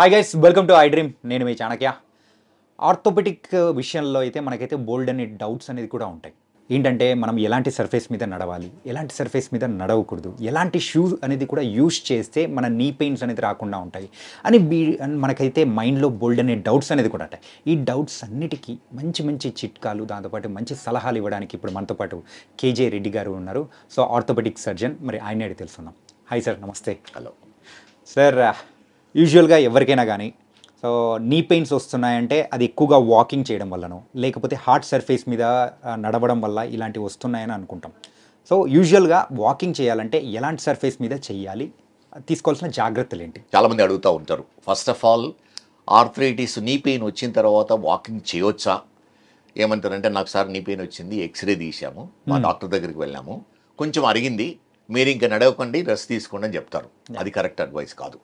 Hi guys welcome to I dream నేను మీ Chanakya orthopaedic విషయంలో అయితే మనకైతే బోల్డ్ అనే డౌట్స్ అనేది కూడా ఉంటాయి ఏంటంటే మనం ఎలాంటి సర్ఫేస్ మీద నడవాలి ఎలాంటి సర్ఫేస్ మీద నడవకూడదు ఎలాంటి షూస్ అనేది కూడా యూజ్ చేస్తే మన నీ పెయిన్స్ అనేది రాకుండా ఉంటాయి అని బీ మనకైతే మైండ్లో బోల్డ్ అనే డౌట్స్ అనేది కూడా ఉంటాయి ఈ డౌట్స్ అన్నిటికీ మంచి మంచి చిట్కాలు దాంతోపాటు మంచి సలహాలు ఇవ్వడానికి ఇప్పుడు మనతో పాటు కేజే రెడ్డి గారు ఉన్నారు సో ఆర్థోపెటిక్ సర్జన్ మరి ఆయన తెలుసుకుందాం హాయ్ సార్ నమస్తే హలో సార్ యూజువల్గా ఎవరికైనా కానీ సో నీ పెయిన్స్ వస్తున్నాయంటే అది ఎక్కువగా వాకింగ్ చేయడం వల్లను లేకపోతే హార్ట్ సర్ఫేస్ మీద నడవడం వల్ల ఇలాంటివి వస్తున్నాయని అనుకుంటాం సో యూజువల్గా వాకింగ్ చేయాలంటే ఎలాంటి సర్ఫేస్ మీద చేయాలి తీసుకోవాల్సిన జాగ్రత్తలు ఏంటి చాలామంది అడుగుతూ ఉంటారు first of all arthritis knee pain వచ్చిన తర్వాత వాకింగ్ చేయొచ్చా ఏమంటారంటే నాకు సార్ నీ పెయిన్ వచ్చింది ఎక్స్రే తీసాము మా డాక్టర్ దగ్గరికి వెళ్ళాము కొంచెం అరిగింది మీరు ఇంకా నడవకండి రెస్ట్ తీసుకోండి అని చెప్తారు అది కరెక్ట్ అడ్వైస్ కాదు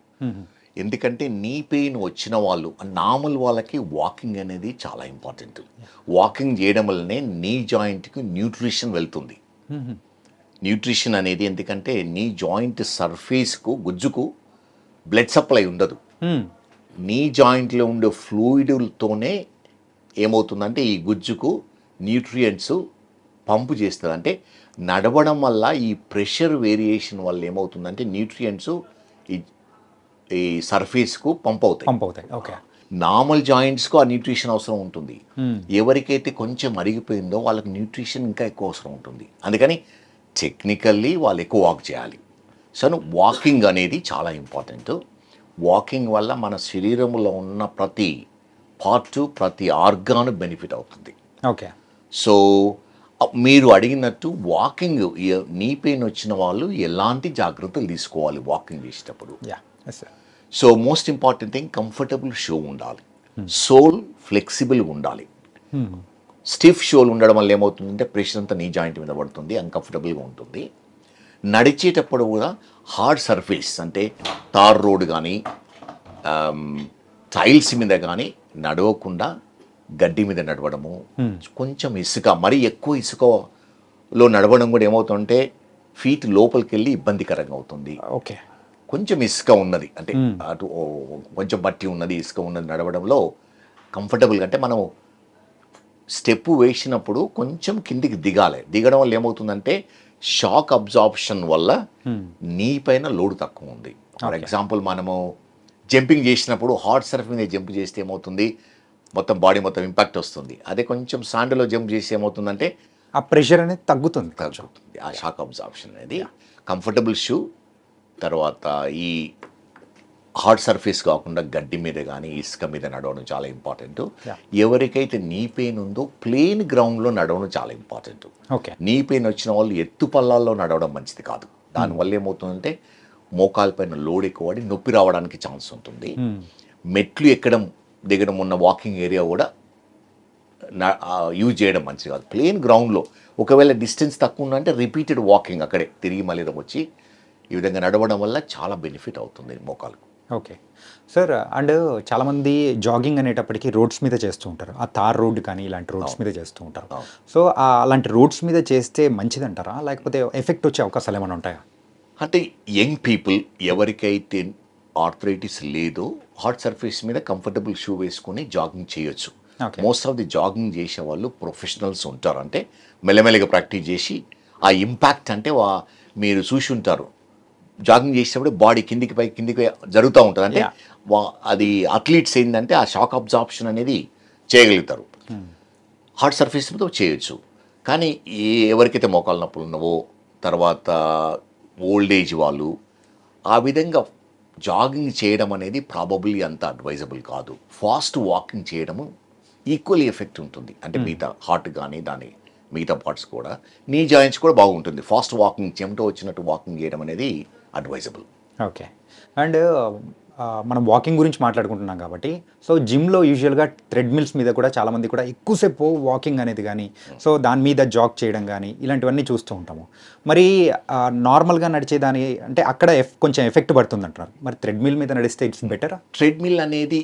ఎందుకంటే నీ పెయిన్ వచ్చిన వాళ్ళు నార్మల్ వాళ్ళకి వాకింగ్ అనేది చాలా ఇంపార్టెంట్ వాకింగ్ చేయడం వల్లనే నీ జాయింట్కి న్యూట్రిషన్ వెళ్తుంది న్యూట్రిషన్ అనేది ఎందుకంటే నీ జాయింట్ సర్ఫేస్కు గుజ్జుకు బ్లడ్ సప్లై ఉండదు నీ జాయింట్లో ఉండే ఫ్లూయిడ్తోనే ఏమవుతుందంటే ఈ గుజ్జుకు న్యూట్రియంట్స్ పంపు చేస్తుంది అంటే నడవడం వల్ల ఈ ప్రెషర్ వేరియేషన్ వల్ల ఏమవుతుందంటే న్యూట్రియంట్స్ ఈ సర్ఫేస్కు పంప్ అవుతాయి పంప్ అవుతాయి ఓకే నార్మల్ జాయింట్స్కు ఆ న్యూట్రిషన్ అవసరం ఉంటుంది ఎవరికైతే కొంచెం అరిగిపోయిందో వాళ్ళకి న్యూట్రిషన్ ఇంకా ఎక్కువ అవసరం ఉంటుంది అందుకని టెక్నికల్లీ వాళ్ళు ఎక్కువ వాక్ చేయాలి సో వాకింగ్ అనేది చాలా ఇంపార్టెంట్ వాకింగ్ వల్ల మన శరీరంలో ఉన్న ప్రతి పార్ట్ ప్రతి ఆర్గాన్ బెనిఫిట్ అవుతుంది ఓకే సో మీరు అడిగినట్టు వాకింగ్ నీ పెయిన్ వచ్చిన వాళ్ళు ఎలాంటి జాగ్రత్తలు తీసుకోవాలి వాకింగ్ చేసేటప్పుడు so most important thing comfortable shoe ఉండాలి సోల్ ఫ్లెక్సిబుల్గా ఉండాలి స్టిఫ్ షోలు ఉండడం వల్ల ఏమవుతుందంటే ప్రెషర్ అంతా నీ జాయింట్ మీద పడుతుంది అన్కంఫర్టబుల్గా ఉంటుంది నడిచేటప్పుడు కూడా హార్డ్ సర్ఫేస్ అంటే తార్ రోడ్ కానీ టైల్స్ మీద కానీ నడవకుండా గడ్డి మీద నడవడము కొంచెం ఇసుక మరీ ఎక్కువ ఇసుకలో నడవడం కూడా ఏమవుతుంటే ఫీట్ లోపలికి వెళ్ళి ఇబ్బందికరంగా అవుతుంది ఓకే కొంచెం ఇసుక ఉన్నది అంటే అటు కొంచెం బట్టి ఉన్నది ఇసుక ఉన్నది నడవడంలో కంఫర్టబుల్గా అంటే మనం స్టెప్ వేసినప్పుడు కొంచెం కిందికి దిగాలి దిగడం వల్ల ఏమవుతుందంటే షాక్ అబ్జార్ప్షన్ వల్ల నీ పైన లోడ్ తక్కువ ఉంది ఫర్ ఎగ్జాంపుల్ మనము జంపింగ్ చేసినప్పుడు హాట్ సర్ఫ్ మీద జంప్ చేస్తే ఏమవుతుంది మొత్తం బాడీ మొత్తం ఇంపాక్ట్ వస్తుంది అదే కొంచెం సాండ్లో జంప్ చేసి ఏమవుతుందంటే ఆ ప్రెషర్ అనేది తగ్గుతుంది తగ్గుతుంది ఆ షాక్ అబ్జార్ప్షన్ అనేది కంఫర్టబుల్ షూ తర్వాత ఈ హార్డ్ సర్ఫేస్ కాకుండా గడ్డి మీద కానీ ఇసుక మీద నడవడం చాలా ఇంపార్టెంట్ ఎవరికైతే నీ పెయిన్ ఉందో ప్లెయిన్ గ్రౌండ్లో నడవడం చాలా ఇంపార్టెంట్ ఓకే నీ పెయిన్ వచ్చిన వాళ్ళు ఎత్తు పల్లాల్లో నడవడం మంచిది కాదు దానివల్ల hmm. ఏమవుతుందంటే మోకాల పైన లోడ్ ఎక్కువ నొప్పి రావడానికి ఛాన్స్ ఉంటుంది hmm. మెట్లు ఎక్కడం దగ్గర ఉన్న వాకింగ్ ఏరియా కూడా యూజ్ చేయడం మంచిది కాదు ప్లేన్ గ్రౌండ్లో ఒకవేళ డిస్టెన్స్ తక్కువ ఉందంటే రిపీటెడ్ వాకింగ్ అక్కడే తిరిగి మళ్ళీ వచ్చి ఈ విధంగా నడవడం వల్ల చాలా బెనిఫిట్ అవుతుంది మోకాలకు ఓకే సార్ అండ్ చాలామంది జాగింగ్ అనేటప్పటికీ రోడ్స్ మీద చేస్తూ ఉంటారు ఆ తార్ రోడ్డు కానీ ఇలాంటి రోడ్స్ మీద చేస్తూ ఉంటారు సో అలాంటి రోడ్స్ మీద చేస్తే మంచిదంటారా లేకపోతే ఎఫెక్ట్ వచ్చే అవకాశాలు ఏమైనా ఉంటాయా అంటే యంగ్ పీపుల్ ఎవరికైతే ఆర్థరైటిస్ లేదు హాట్ సర్ఫేస్ మీద కంఫర్టబుల్ షూ వేసుకుని జాగింగ్ చేయొచ్చు మోస్ట్ ఆఫ్ ది జాగింగ్ చేసే వాళ్ళు ప్రొఫెషనల్స్ ఉంటారు అంటే మెల్లమెల్లగా ప్రాక్టీస్ చేసి ఆ ఇంపాక్ట్ అంటే మీరు చూసి ఉంటారు జాగింగ్ చేసేటప్పుడు బాడీ కిందికి పై కిందికి జరుగుతూ ఉంటుంది అంటే అది అథ్లీట్స్ ఏంటంటే ఆ షాక్ అబ్జాప్షన్ అనేది చేయగలుగుతారు హార్ట్ hmm. సర్ఫేస్తో చేయొచ్చు కానీ ఎవరికైతే మోకాలు నొప్పులు ఉన్నావో తర్వాత ఓల్డ్ ఏజ్ వాళ్ళు ఆ విధంగా జాగింగ్ చేయడం అనేది ప్రాబబుల్లీ అంత అడ్వైజబుల్ కాదు ఫాస్ట్ వాకింగ్ చేయడము ఈక్వల్లీ ఎఫెక్ట్ ఉంటుంది అంటే hmm. మిగతా హార్ట్ కానీ దాని మిగతా పార్ట్స్ కూడా నీ జాయింట్స్ కూడా బాగుంటుంది ఫాస్ట్ వాకింగ్ చెమట వచ్చినట్టు వాకింగ్ చేయడం అనేది అడ్వైజబుల్ ఓకే అండ్ మనం వాకింగ్ గురించి మాట్లాడుకుంటున్నాం కాబట్టి సో జిమ్లో యూజువల్గా ట్రెడ్మిల్స్ మీద కూడా చాలామంది కూడా ఎక్కువసేపు వాకింగ్ అనేది కానీ సో దాని మీద జాగ్ చేయడం కానీ ఇలాంటివన్నీ చూస్తూ ఉంటాము మరి నార్మల్గా నడిచే దాని అంటే అక్కడ ఎఫ్ కొంచెం ఎఫెక్ట్ పడుతుంది అంటున్నారు మరి ట్రెడ్మిల్ మీద నడిస్తే ఇట్స్ బెటర్ ట్రెడ్మిల్ అనేది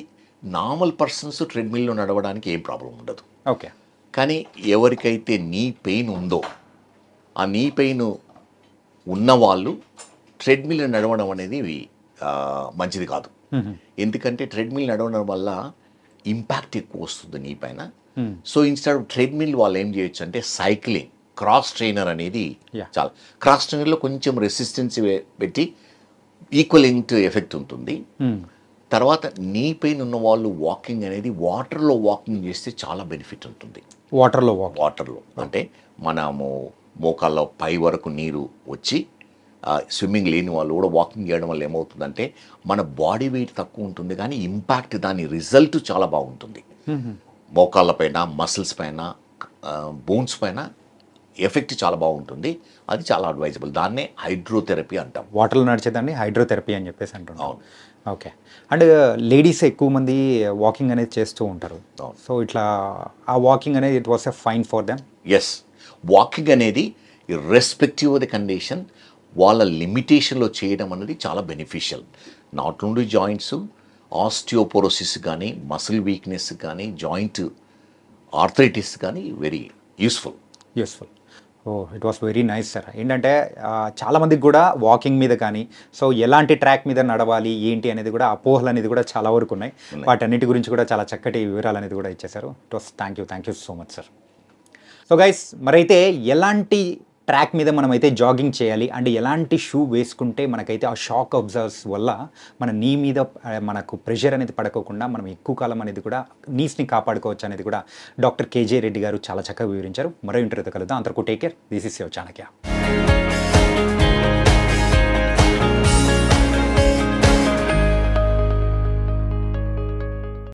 నార్మల్ పర్సన్స్ ట్రెడ్మిల్లో నడవడానికి ఏం ప్రాబ్లం ఉండదు ఓకే కానీ ఎవరికైతే నీ పెయిన్ ఉందో ఆ నీ పెయిన్ ఉన్నవాళ్ళు ట్రెడ్మిల్ నడవడం అనేది మంచిది కాదు ఎందుకంటే ట్రెడ్మిల్ నడవడం వల్ల ఇంపాక్ట్ ఎక్కువ వస్తుంది నీ పైన సో ఇన్స్టెడ్ ఆఫ్ ట్రెడ్మిల్ వాళ్ళు ఏం చేయొచ్చు అంటే సైక్లింగ్ క్రాస్ ట్రైనర్ అనేది చాలా క్రాస్ ట్రైనర్లో కొంచెం రెసిస్టెన్స్ పెట్టి ఈక్వలింగ్ ఎఫెక్ట్ ఉంటుంది తర్వాత నీ పైన ఉన్న వాళ్ళు వాకింగ్ అనేది వాటర్లో వాకింగ్ చేస్తే చాలా బెనిఫిట్ ఉంటుంది వాటర్లో వాటర్లో అంటే మనము మోకాళ్ళ పై వరకు నీరు వచ్చి స్విమ్మింగ్ లేని వాళ్ళు కూడా వాకింగ్ చేయడం వల్ల ఏమవుతుందంటే మన బాడీ వెయిట్ తక్కువ ఉంటుంది కానీ ఇంపాక్ట్ దాని రిజల్ట్ చాలా బాగుంటుంది మోకాళ్ళ పైన మసిల్స్ పైన బోన్స్ పైన ఎఫెక్ట్ చాలా బాగుంటుంది అది చాలా అడ్వైజబుల్ దాన్నే హైడ్రోథెరపీ అంటాం వాటర్లో నడిచేదాన్ని హైడ్రోథెరపీ అని చెప్పేసి అంటున్నాం అవును ఓకే అండ్ uh, లేడీస్ ఎక్కువ మంది uh, వాకింగ్ అనేది చేస్తూ ఉంటారు సో ఇట్లా ఆ వాకింగ్ అనేది it was a fine for them as walking అనేది రెస్పెక్టివ్ ది కండిషన్ వాళ్ళ లిమిటేషన్లో చేయడం అనేది చాలా beneficial not only joints osteoporosis కానీ మసిల్ వీక్నెస్ కానీ జాయింట్ ఆర్థరైటిస్ కానీ very useful useful oh it was very nice sir ఏంటంటే చాలామందికి కూడా వాకింగ్ మీద కానీ సో ఎలాంటి ట్రాక్ మీద నడవాలి ఏంటి అనేది కూడా అపోహలు అనేది కూడా చాలా వరకు ఉన్నాయి అన్నిటి గురించి కూడా చాలా చక్కటి వివరాలు అనేది కూడా ఇచ్చేశారు it was thank you thank you so much sir so guys మరైతే ఎలాంటి ట్రాక్ మీద మనమైతే జాగింగ్ చేయాలి అండ్ ఎలాంటి షూ వేసుకుంటే మనకైతే ఆ షాక్ అబ్జర్వ్స్ వల్ల మన నీ మీద మనకు ప్రెషర్ అనేది పడకోకుండా మనం ఎక్కువ కాలం అనేది కూడా నీస్ని కాపాడుకోవచ్చు అనేది కూడా డాక్టర్ కేజే రెడ్డి గారు చాలా చక్కగా వివరించారు మరో ఇంటర్వ్యూతో కలుద్దాం అంతవరకు take care this is your Chanakya